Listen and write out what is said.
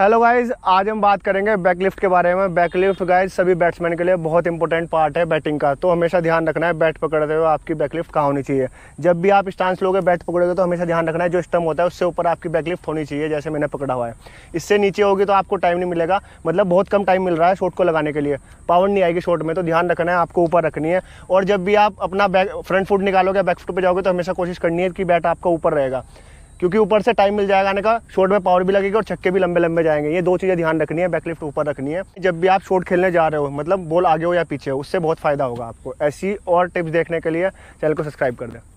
hello guys आज हम बात करेंगे बैकलिफ्ट के बारे में बैकलिफ्ट गाइस सभी बैट्समैन के लिए बहुत इंपॉर्टेंट पार्ट है बैटिंग का तो हमेशा ध्यान रखना है बैट पकड़ते हुए आपकी बैकलिफ्ट कहाँ होनी चाहिए जब भी आप स्टांस लोगे बैट पकड़ोगे तो हमेशा ध्यान रखना है जो स्टम होता है उससे ऊपर आपकी बैकलिफ्ट होनी चाहिए जैसे मैंने पकड़ा हुआ है इससे नीचे होगी तो आपको टाइम नहीं मिलेगा मतलब बहुत कम टाइम मिल रहा है शॉट को लगाने के लिए पावर नहीं आएगी शॉट में तो ध्यान रखना है आपको ऊपर रखनी है और जब भी आप अपना बैक फ्रंट फुट निकालोगे बैक फुट पर जाओगे तो हमेशा कोशिश करनी है कि बैट आपका ऊपर रहेगा क्योंकि ऊपर से टाइम मिल जाएगा आने का शॉट में पावर भी लगेगी और छक्के भी लंबे लंबे जाएंगे ये दो चीज़ें ध्यान रखनी है बैकलिफ्ट ऊपर रखनी है जब भी आप शॉट खेलने जा रहे हो मतलब बॉल आगे हो या पीछे हो उससे बहुत फ़ायदा होगा आपको ऐसी और टिप्स देखने के लिए चैनल को सब्सक्राइब कर दें